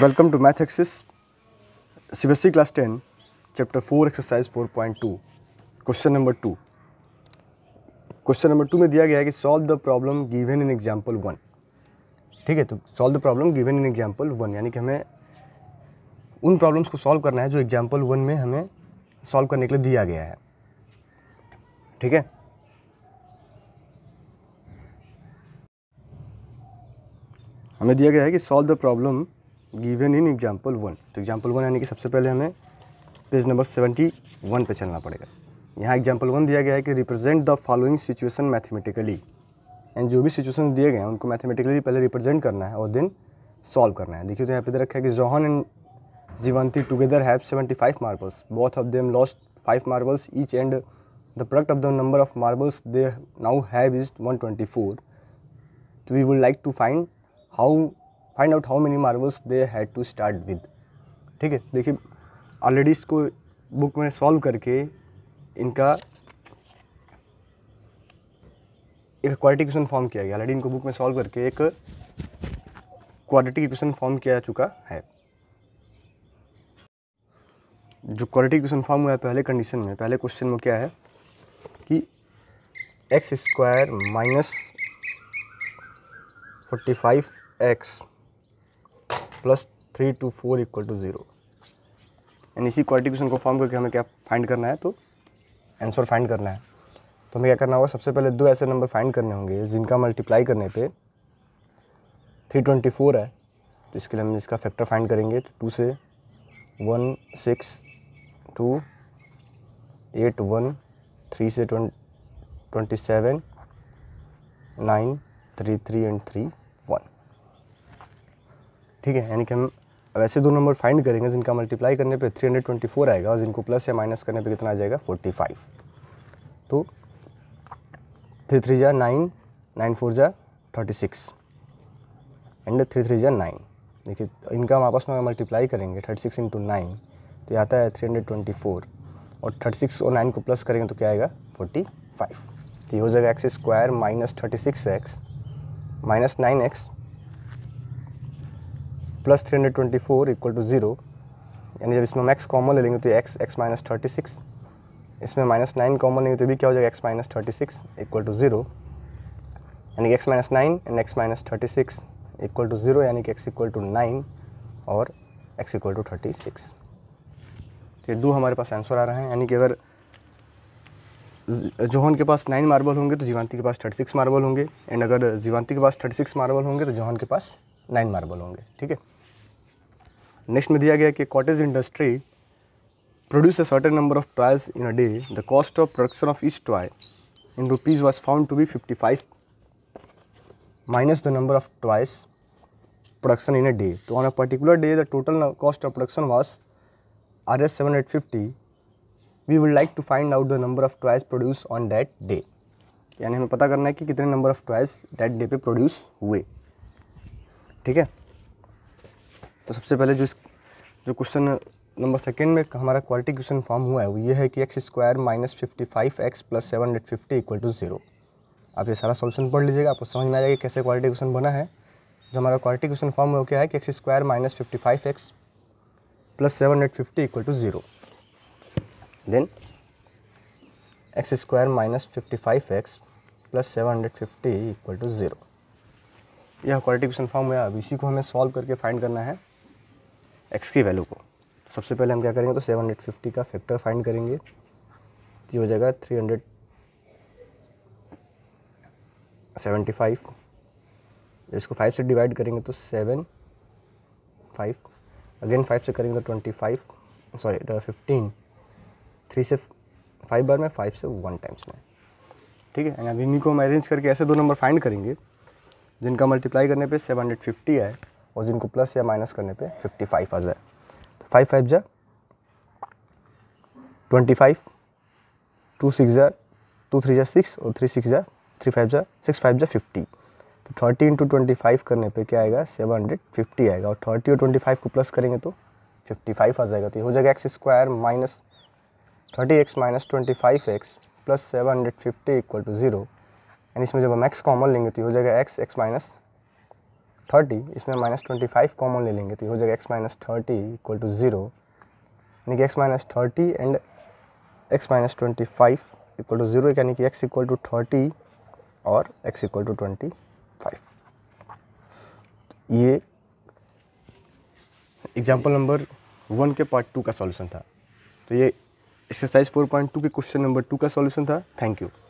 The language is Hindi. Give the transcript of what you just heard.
welcome to math axis C B S Class class ten chapter four exercise four point two question number two में दिया गया है कि solve the problem given in example one ठीक है तो solve the problem given in example one यानी कि हमें उन प्रॉब्लम्स को सॉल्व करना है जो एग्जाम्पल वन में हमें सॉल्व करने के लिए दिया गया है ठीक है हमें दिया गया है कि solve the problem given in example one तो एग्जाम्पल वन यानी कि सबसे पहले हमें पेज नंबर सेवेंटी वन पर चलना पड़ेगा यहाँ एग्जाम्पल वन दिया गया है कि represent the following situation mathematically and जो भी सिचुएशन दिए गए हैं उनको मैथमेटिकली पहले रिप्रेजेंट करना है और देन सॉल्व करना है देखिए तो यहाँ पे रखा है कि John and Jeevanti together have seventy five marbles both of them lost five marbles each and the product of the number of marbles they now have is one twenty four we would like to find how find out how many marbles they had to start with ठीक है देखिए ऑलरेडी इसको बुक में सॉल्व करके इनका एक क्वालिटी क्वेश्चन फॉर्म किया गया ऑलरेडी इनको बुक में सॉल्व करके एक क्वालिटी क्वेश्चन फॉर्म किया चुका है जो क्वालिटी क्वेश्चन फॉर्म हुआ है पहले कंडीशन में पहले क्वेश्चन में क्या है कि x square minus forty five x plus three two four equal to zero and इसी क्वेश्चन को फॉर्म करके हमें क्या फाइंड करना है तो आंसर फाइंड करना है तो हमें क्या करना होगा सबसे पहले दो ऐसे नंबर फाइंड करने होंगे जिनका मल्टीप्लाई करने पे 324 है तो इसके लिए हम इसका फैक्टर फाइंड करेंगे तो टू से one six two eight one three से twenty seven nine three three and three ठीक है यानी कि हम वैसे दो नंबर फाइंड करेंगे जिनका मल्टीप्लाई करने पे 324 आएगा और जिनको प्लस या माइनस करने पे कितना आ जाएगा 45 तो थ्री थ्री जा नाइन नाइन फोर जा thirty six and three three जा नाइन देखिए इनका हम आपस में मल्टीप्लाई करेंगे थर्टी सिक्स इंटू नाइन तो ये आता है थ्री हंड्रेड ट्वेंटी फोर और थर्टी सिक्स और नाइन को प्लस करेंगे तो क्या आएगा फोर्टी फाइव तो ये हो जाएगा x square minus thirty six x minus nine x plus three hundred twenty four equal to zero यानी जब इसमें हम एक्स कॉमन ले लेंगे तो x x minus thirty six इसमें माइनस नाइन कॉमन लेंगे तो भी क्या हो जाएगा x minus thirty six equal to zero यानी कि x minus nine and x minus thirty six equal to zero यानी कि एक्स इक्वल टू नाइन और x equal to thirty six तो ये दो हमारे पास आंसर आ रहे हैं यानी कि अगर जोहन के पास नाइन मार्बल होंगे तो जीवांती के पास थर्टी सिक्स मार्बल होंगे एंड अगर जीवांती के पास थर्टी सिक्स मार्बल होंगे तो जोहन के पास नाइन मार्बल होंगे ठीक है नेक्स्ट में दिया गया कि cottage industry produce a certain number of toys in a day the cost of production of east toy in rupees was found to be fifty five minus the number of toys production in a day तो on a particular day the total cost of production was R S seven hundred fifty we would like to find out the number of toys produce on that day यानी हमें पता करना है कि कितने number of toys that day पे प्रोड्यूस हुए ठीक है तो सबसे पहले जो इस जो क्वेश्चन नंबर सेकेंड में हमारा क्वालिटी क्वेश्चन फॉर्म हुआ है वो ये है कि x square minus fifty five x plus seven hundred fifty equal to zero आप ये सारा सॉल्यूशन पढ़ लीजिएगा आपको समझ में आ जाएगा कैसे क्वालिटी क्वेश्चन बना है जो हमारा क्वालिटी क्वेश्चन फॉर्म में क्या है कि x square minus fifty five x plus seven hundred fifty equal to zero then x square minus fifty five x plus seven hundred fifty equal to zero यह क्वालिटी क्वेश्चन फॉर्म है अब इसी को हमें सॉल्व करके फाइंड करना है एक्स की वैल्यू को सबसे पहले हम क्या करेंगे तो 750 का फैक्टर फाइंड करेंगे ये हो जाएगा 375 इसको फाइव से डिवाइड करेंगे तो सेवन फाइव अगेन फाइव से करेंगे तो twenty five sorry fifteen three से फाइव बार में फाइव से वन टाइम्स में ठीक है एंड अब इन्हीं को हम अरेंज करके ऐसे दो नंबर फाइंड करेंगे जिनका मल्टीप्लाई करने पे सेवन हंड्रेड फिफ्टी और जिनको प्लस या माइनस करने पे 55 आ जाए तो फाइव फाइव जा ट्वेंटी फाइव टू सिक्स जा टू थ्री जा सिक्स और थ्री सिक्स जा थ्री फाइव जा सिक्स फाइव जा फिफ्टी तो थर्टी इंटू ट्वेंटी फाइव करने पे क्या आएगा सेवन हंड्रेड फिफ्टी आएगा और थर्टी और ट्वेंटी फाइव को प्लस करेंगे तो फिफ्टी फाइव आ जाएगा तो ये हो जाएगा x square minus thirty x minus twenty five x plus seven hundred fifty equal to zero and इसमें जब हम एक्स कॉमन लेंगे तो हो जाएगा एक्स एक्स माइनस थर्टी इसमें माइनस ट्वेंटी फाइव कॉमन ले लेंगे तो ये हो जाएगा x minus thirty equal to zero यानी कि x minus thirty and x minus twenty five equal to zero यानी कि एक्स इक्वल टू थर्टी और x equal to twenty five ये एग्जाम्पल नंबर वन के पार्ट टू का सॉल्यूशन था तो ये एक्सरसाइज फोर पॉइंट टू के क्वेश्चन नंबर टू का सॉल्यूशन था थैंक यू